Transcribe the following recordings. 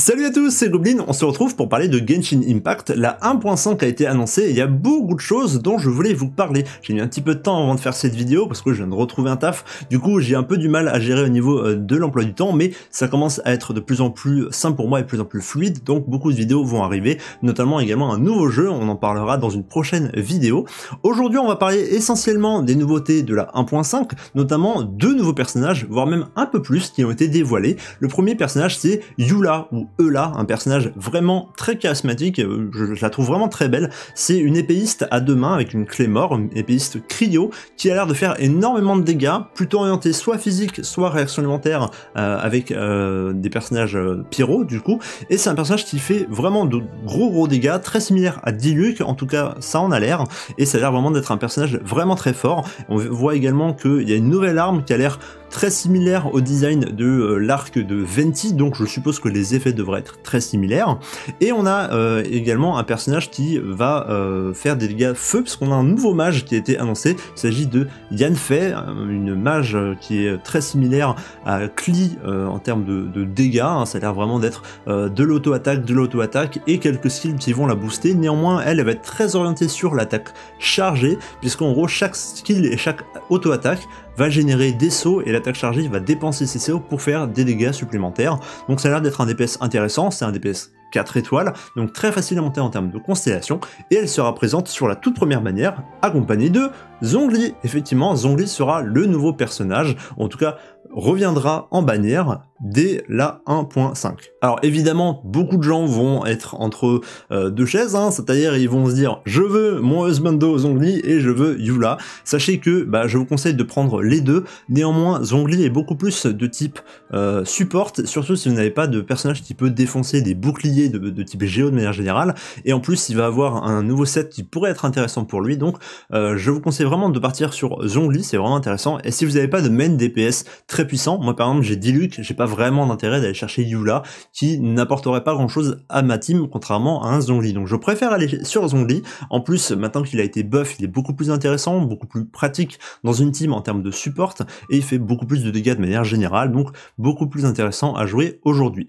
Salut à tous, c'est Goblin, on se retrouve pour parler de Genshin Impact. La 1.5 a été annoncée il y a beaucoup de choses dont je voulais vous parler. J'ai mis un petit peu de temps avant de faire cette vidéo parce que je viens de retrouver un taf. Du coup, j'ai un peu du mal à gérer au niveau euh, de l'emploi du temps, mais ça commence à être de plus en plus simple pour moi et de plus en plus fluide, donc beaucoup de vidéos vont arriver, notamment également un nouveau jeu, on en parlera dans une prochaine vidéo. Aujourd'hui, on va parler essentiellement des nouveautés de la 1.5, notamment deux nouveaux personnages, voire même un peu plus, qui ont été dévoilés. Le premier personnage, c'est Yula, ou là un personnage vraiment très charismatique, euh, je, la trouve vraiment très belle. C'est une épéiste à deux mains avec une clé mort, une épéiste cryo, qui a l'air de faire énormément de dégâts, plutôt orienté soit physique, soit réaction alimentaire, euh, avec euh, des personnages pyro du coup. Et c'est un personnage qui fait vraiment de gros gros dégâts, très similaire à Diluc, en tout cas ça en a l'air, et ça a l'air vraiment d'être un personnage vraiment très fort. On voit également qu'il y a une nouvelle arme qui a l'air très similaire au design de l'arc de Venti, donc je suppose que les effets de devrait être très similaire. Et on a euh, également un personnage qui va euh, faire des dégâts feu, puisqu'on a un nouveau mage qui a été annoncé. Il s'agit de Yanfei, euh, une mage qui est très similaire à Klee en termes de, dégâts. Hein. Ça a l'air vraiment d'être de l'auto-attaque, de l'auto-attaque et quelques skills qui vont la booster. Néanmoins, elle, elle va être très orientée sur l'attaque chargée, puisqu'en gros, chaque skill et chaque auto-attaque va générer des sauts et l'attaque chargée va dépenser ses sauts pour faire des dégâts supplémentaires. Donc ça a l'air d'être un DPS intéressant, c'est un DPS 4 étoiles, donc très facile à monter en termes de constellation, et elle sera présente sur la toute première manière, accompagnée de Zongli. Effectivement, Zongli sera le nouveau personnage, en tout cas reviendra en bannière dès la 1.5. Alors évidemment, beaucoup de gens vont être entre euh, deux chaises, hein. c'est-à-dire ils vont se dire je veux mon Husbando Zongli et je veux Yula. Sachez que bah, je vous conseille de prendre les deux, néanmoins Zongli est beaucoup plus de type euh, support, surtout si vous n'avez pas de personnage qui peut défoncer des boucliers de, type Géo de manière générale, et en plus il va avoir un nouveau set qui pourrait être intéressant pour lui, donc euh, je vous conseille vraiment de partir sur Zongli, c'est vraiment intéressant, et si vous n'avez pas de main DPS très puissant, moi par exemple j'ai Diluc, j'ai pas vraiment d'intérêt d'aller chercher Yula, qui n'apporterait pas grand-chose à ma team, contrairement à un Zongli. Donc je préfère aller sur Zongli. En plus, maintenant qu'il a été buff, il est beaucoup plus intéressant, beaucoup plus pratique dans une team en termes de support, et il fait beaucoup plus de dégâts de manière générale, donc beaucoup plus intéressant à jouer aujourd'hui.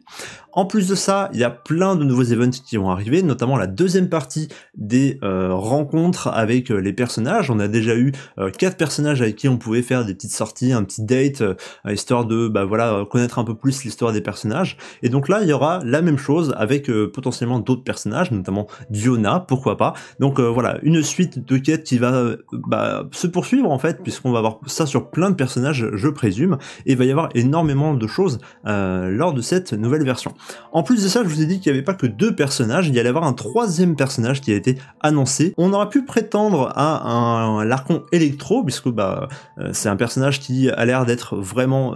En plus de ça, il y a plein de nouveaux events qui vont arriver, notamment la deuxième partie des euh, rencontres avec euh, les personnages. On a déjà eu euh, quatre personnages avec qui on pouvait faire des petites sorties, un petit date, histoire de bah, voilà, connaître un peu plus l'histoire des personnages. Et donc là, il y aura la même chose avec euh, potentiellement d'autres personnages, notamment Diona, pourquoi pas. Donc euh, voilà, une suite de quêtes qui va euh, bah, se poursuivre en fait, puisqu'on va avoir ça sur plein de personnages, je présume, et il va y avoir énormément de choses lors de cette nouvelle version. En plus de ça, je vous ai dit qu'il n'y avait pas que deux personnages, il y allait avoir un troisième personnage qui a été annoncé. On aura pu prétendre à un, l'arcon électro, puisque bah, c'est un personnage qui a l'air d'être vraiment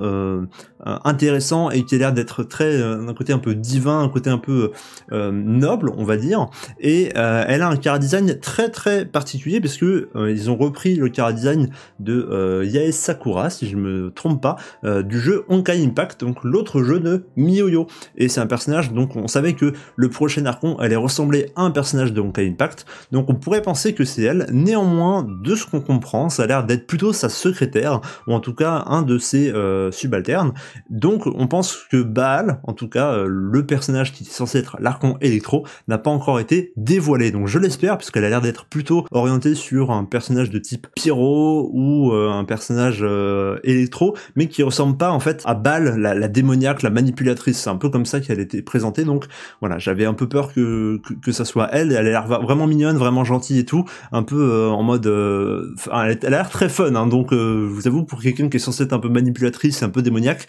intéressant et qui a l'air d'être très euh, d'un côté un peu divin, un côté un peu euh, noble, on va dire. Et euh, elle a un car design très très particulier parce que ils ont repris le car design de Yae Sakura, si je me trompe pas, du jeu Honkai Impact, donc l'autre jeu de Miyoyo. Et c'est un personnage, donc on savait que le prochain Archon allait ressembler à un personnage de Honkai Impact, donc on pourrait penser que c'est elle. Néanmoins, de ce qu'on comprend, ça a l'air d'être plutôt sa secrétaire, ou en tout cas un de ses subalternes. Donc on pense que Baal, en tout cas euh, le personnage qui est censé être l'archon électro, n'a pas encore été dévoilé. Donc je l'espère, puisqu'elle a l'air d'être plutôt orientée sur un personnage de type Pyro ou euh, un personnage électro, euh, mais qui ressemble pas en fait à Baal, la, démoniaque, la manipulatrice. C'est un peu comme ça qu'elle était présentée. Donc voilà, j'avais un peu peur que, ça soit elle. Elle a l'air vraiment mignonne, vraiment gentille et tout, un peu en mode. elle a l'air très fun. Hein. donc je vous avoue pour quelqu'un qui est censé être un peu manipulatrice, un peu démoniaque,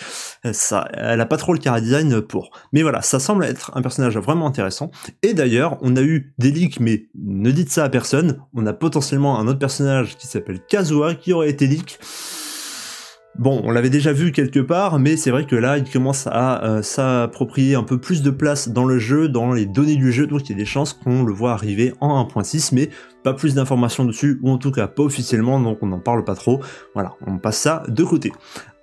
elle a pas trop le cara design pour. Mais voilà, ça semble être un personnage vraiment intéressant. Et d'ailleurs, on a eu des leaks, mais ne dites ça à personne. On a potentiellement un autre personnage qui s'appelle Kazuha qui aurait été leak. Bon, on l'avait déjà vu quelque part, mais c'est vrai que là, il commence à euh, s'approprier un peu plus de place dans le jeu, dans les données du jeu, donc il y a des chances qu'on le voit arriver en 1.6, mais pas plus d'informations dessus, ou en tout cas pas officiellement, donc on n'en parle pas trop. Voilà, on passe ça de côté.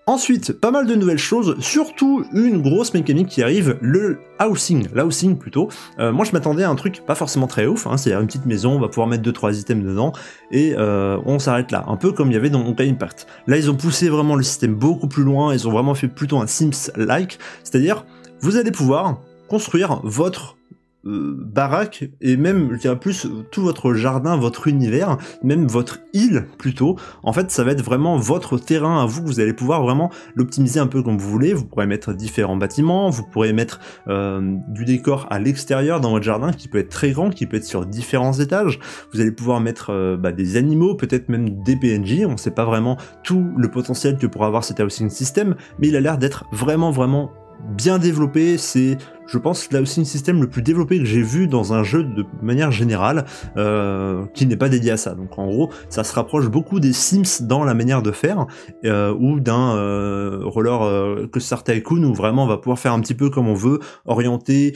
Ensuite, pas mal de nouvelles choses, surtout une grosse mécanique qui arrive, le housing, l'housing plutôt. Euh, moi je m'attendais à un truc pas forcément très ouf, hein, c'est-à-dire une petite maison, on va pouvoir mettre 2-3 items dedans, et euh, on s'arrête là, un peu comme il y avait dans Honkai Impact. Là ils ont poussé vraiment le système beaucoup plus loin, ils ont vraiment fait plutôt un Sims-like, c'est-à-dire vous allez pouvoir construire votre baraque et même il y plus tout votre jardin, votre univers, même votre île plutôt. En fait, ça va être vraiment votre terrain à vous. Vous allez pouvoir vraiment l'optimiser un peu comme vous voulez. Vous pourrez mettre différents bâtiments, vous pourrez mettre euh, du décor à l'extérieur dans votre jardin qui peut être très grand, qui peut être sur différents étages. Vous allez pouvoir mettre euh, bah, des animaux, peut-être même des PNJ. On sait pas vraiment tout le potentiel que pourra avoir cet housing system, mais il a l'air d'être vraiment vraiment bien développé, c'est je pense, que là aussi, le système le plus développé que j'ai vu dans un jeu de manière générale, euh, qui n'est pas dédié à ça. Donc en gros, ça se rapproche beaucoup des Sims dans la manière de faire, euh, ou d'un euh, roller que Star Tycoon, où vraiment on va pouvoir faire un petit peu comme on veut, orienter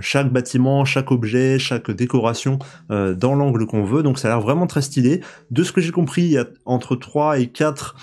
chaque bâtiment, chaque objet, chaque décoration dans l'angle qu'on veut. Donc ça a l'air vraiment très stylé. De ce que j'ai compris, il y a entre 3 et 4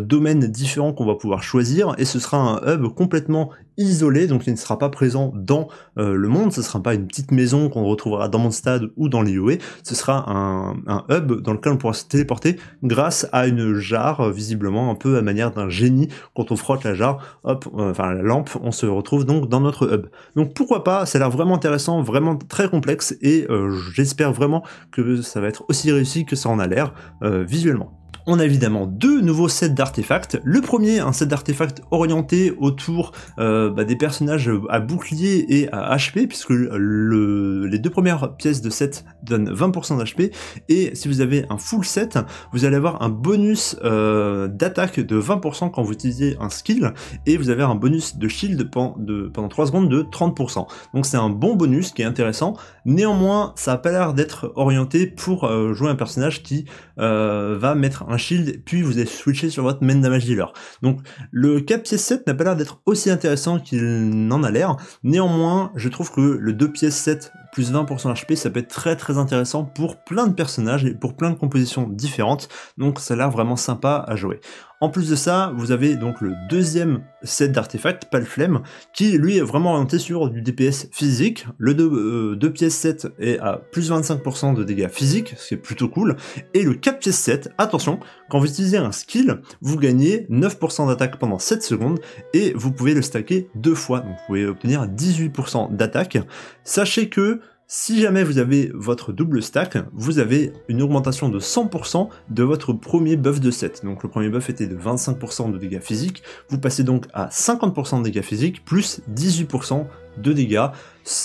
domaines différents qu'on va pouvoir choisir, et ce sera un hub complètement isolé, donc il ne sera pas présent dans euh, le monde, ce ne sera pas une petite maison qu'on retrouvera dans mon stade ou dans l'Ioe ce sera un, hub dans lequel on pourra se téléporter grâce à une jarre, euh, visiblement un peu à manière d'un génie, quand on frotte la jarre, hop, euh, enfin la lampe, on se retrouve donc dans notre hub. Donc pourquoi pas, ça a l'air vraiment intéressant, vraiment très complexe, et j'espère vraiment que ça va être aussi réussi que ça en a l'air visuellement on a évidemment deux nouveaux sets d'artefacts. Le premier, un set d'artefacts orienté autour euh, bah, des personnages à bouclier et à HP, puisque les deux premières pièces de set donnent 20% d'HP, et si vous avez un full set, vous allez avoir un bonus euh, d'attaque de 20% quand vous utilisez un skill, et vous avez un bonus de shield pendant, de, pendant 3 secondes de 30%. Donc c'est un bon bonus qui est intéressant, néanmoins ça n'a pas l'air d'être orienté pour euh, jouer un personnage qui va mettre un shield, puis vous allez switché sur votre main damage dealer. Donc le 4 pièces 7 n'a pas l'air d'être aussi intéressant qu'il n'en a l'air. Néanmoins, je trouve que le 2 pièces 7 plus 20% HP, ça peut être très très intéressant pour plein de personnages et pour plein de compositions différentes, donc ça a l'air vraiment sympa à jouer. En plus de ça, vous avez donc le deuxième set d'artefacts, Palflemme, qui lui est vraiment orienté sur du DPS physique. Le 2 euh, pièces 7 est à plus 25% de dégâts physiques, ce qui est plutôt cool. Et le 4 pièces 7, attention, quand vous utilisez un skill, vous gagnez 9% d'attaque pendant 7 secondes et vous pouvez le stacker deux fois, donc vous pouvez obtenir 18% d'attaque. Sachez que si jamais vous avez votre double stack, vous avez une augmentation de 100% de votre premier buff de set. Donc le premier buff était de 25% de dégâts physiques, vous passez donc à 50% de dégâts physiques plus 18% de dégâts,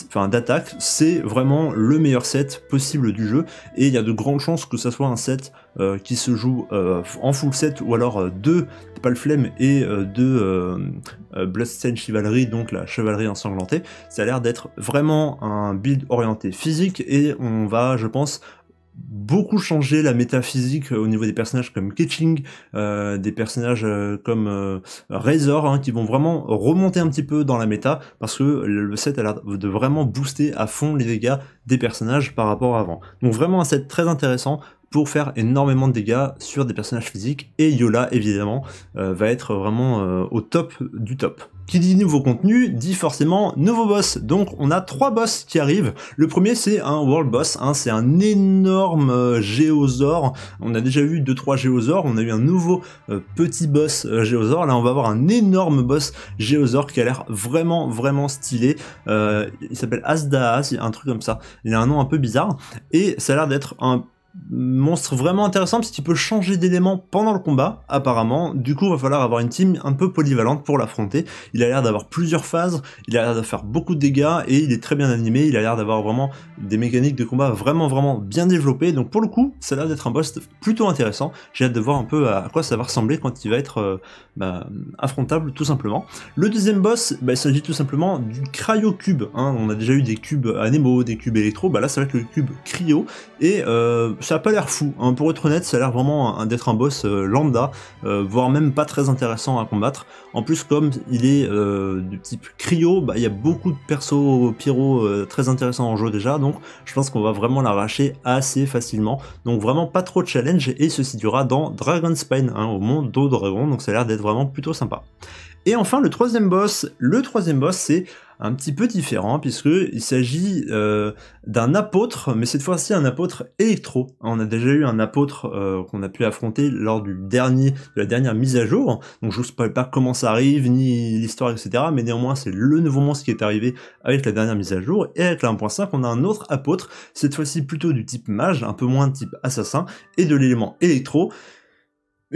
enfin d'attaque, c'est vraiment le meilleur set possible du jeu et il y a de grandes chances que ça soit un set euh, qui se joue euh, en full set ou alors euh, deux Palflem et de Bloodstained Chivalry, donc la chevalerie ensanglantée. Ça a l'air d'être vraiment un build orienté physique et on va, je pense, beaucoup changer la métaphysique au niveau des personnages comme Ketching, des personnages comme Razor, hein, qui vont vraiment remonter un petit peu dans la méta, parce que le set a l'air de vraiment booster à fond les dégâts des personnages par rapport à avant. Donc vraiment un set très intéressant, pour faire énormément de dégâts sur des personnages physiques et Yola évidemment euh, va être vraiment euh, au top du top. Qui dit nouveau contenu dit forcément nouveau boss. Donc on a trois boss qui arrivent. Le premier c'est un world boss, hein. c'est un énorme euh, On a déjà vu deux, 3 géosaures, on a eu un nouveau euh, petit boss euh, géosaure. Là on va avoir un énorme boss géosaure qui a l'air vraiment vraiment stylé. il s'appelle Asdaas, un truc comme ça. Il a un nom un peu bizarre. Et ça a l'air d'être un monstre vraiment intéressant parce qu'il peut changer d'élément pendant le combat, apparemment. Du coup, il va falloir avoir une team un peu polyvalente pour l'affronter. Il a l'air d'avoir plusieurs phases, il a l'air de faire beaucoup de dégâts et il est très bien animé. Il a l'air d'avoir vraiment des mécaniques de combat vraiment vraiment bien développées. Donc pour le coup, ça a l'air d'être un boss plutôt intéressant. J'ai hâte de voir un peu à quoi ça va ressembler quand il va être euh, bah, affrontable tout simplement. Le deuxième boss, bah, il s'agit tout simplement du cryo cube. Hein. On a déjà eu des cubes Anemo, des cubes électro. Bah là, ça va être le cube cryo et euh, ça a pas l'air fou. Hein. Pour être honnête, ça a l'air vraiment d'être un boss euh, lambda, euh, voire même pas très intéressant à combattre. En plus, comme il est euh, du type cryo, bah, il y a beaucoup de persos pyro très intéressants en jeu déjà, donc je pense qu'on va vraiment l'arracher assez facilement. Donc vraiment pas trop de challenge, et ceci durera dans Dragon Spine, hein, au monde d'eau dragon, donc ça a l'air d'être vraiment plutôt sympa. Et enfin, le troisième boss, le troisième boss, c'est un petit peu différent puisqu'il s'agit euh, d'un apôtre, mais cette fois-ci un apôtre électro. On a déjà eu un apôtre euh, qu'on a pu affronter lors du dernier, de la dernière mise à jour. Donc je vous sais pas comment ça arrive, ni l'histoire, etc. Mais néanmoins c'est le nouveau monstre qui est arrivé avec la dernière mise à jour. Et avec la 1.5 on a un autre apôtre, cette fois-ci plutôt du type mage, un peu moins de type assassin, et de l'élément électro.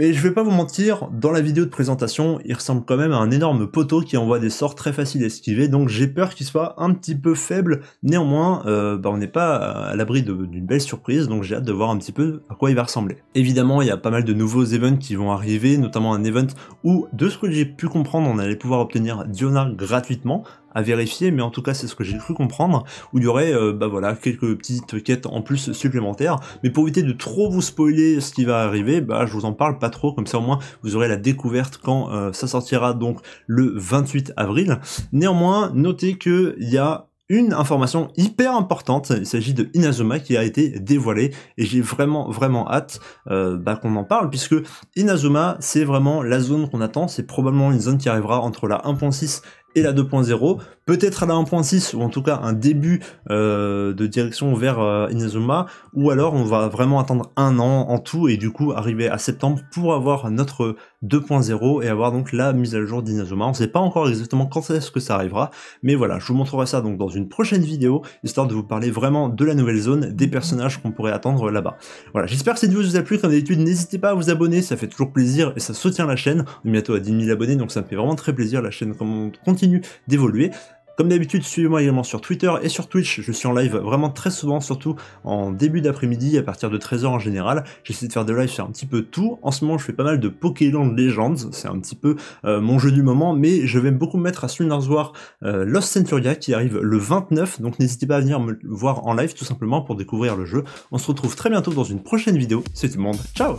Mais je vais pas vous mentir, dans la vidéo de présentation, il ressemble quand même à un énorme poteau qui envoie des sorts très faciles à esquiver, donc j'ai peur qu'il soit un petit peu faible. Néanmoins, euh, bah, on n'est pas à l'abri d'une belle surprise, donc j'ai hâte de voir un petit peu à quoi il va ressembler. Évidemment, il y a pas mal de nouveaux events qui vont arriver, notamment un event où, de ce que j'ai pu comprendre, on allait pouvoir obtenir Diona gratuitement, à vérifier, mais en tout cas c'est ce que j'ai cru comprendre, où il y aurait euh, bah voilà, quelques petites quêtes en plus supplémentaires, mais pour éviter de trop vous spoiler ce qui va arriver, bah je vous en parle pas trop, comme ça au moins vous aurez la découverte quand euh, ça sortira donc le 28 avril. Néanmoins, notez qu'il y a une information hyper importante, il s'agit de Inazuma qui a été dévoilée et j'ai vraiment vraiment hâte euh, bah, qu'on en parle puisque Inazuma c'est vraiment la zone qu'on attend, c'est probablement une zone qui arrivera entre la 1.6 et la 2.0, peut-être à la 1.6 ou en tout cas un début euh, de direction vers euh, Inazuma, ou alors on va vraiment attendre un an en tout et du coup arriver à septembre pour avoir notre 2.0 et avoir donc la mise à jour d'Inazuma. On ne sait pas encore exactement quand est-ce que ça arrivera, mais voilà, je vous montrerai ça donc dans une prochaine vidéo, histoire de vous parler vraiment de la nouvelle zone, des personnages qu'on pourrait attendre là-bas. Voilà, j'espère que cette vidéo vous a plu, comme d'habitude n'hésitez pas à vous abonner, ça fait toujours plaisir et ça soutient la chaîne, on est bientôt à 10 000 abonnés donc ça me fait vraiment très plaisir, la chaîne continue d'évoluer. Comme d'habitude, suivez-moi également sur Twitter et sur Twitch. Je suis en live vraiment très souvent, surtout en début d'après-midi, à partir de 13h en général. J'essaie de faire des lives sur un petit peu tout. En ce moment, je fais pas mal de Pokémon Legends. C'est un petit peu euh, mon jeu du moment, mais je vais beaucoup me mettre à Summoners War euh, Lost Centuria qui arrive le 29. Donc n'hésitez pas à venir me voir en live tout simplement pour découvrir le jeu. On se retrouve très bientôt dans une prochaine vidéo. C'est tout le monde. Ciao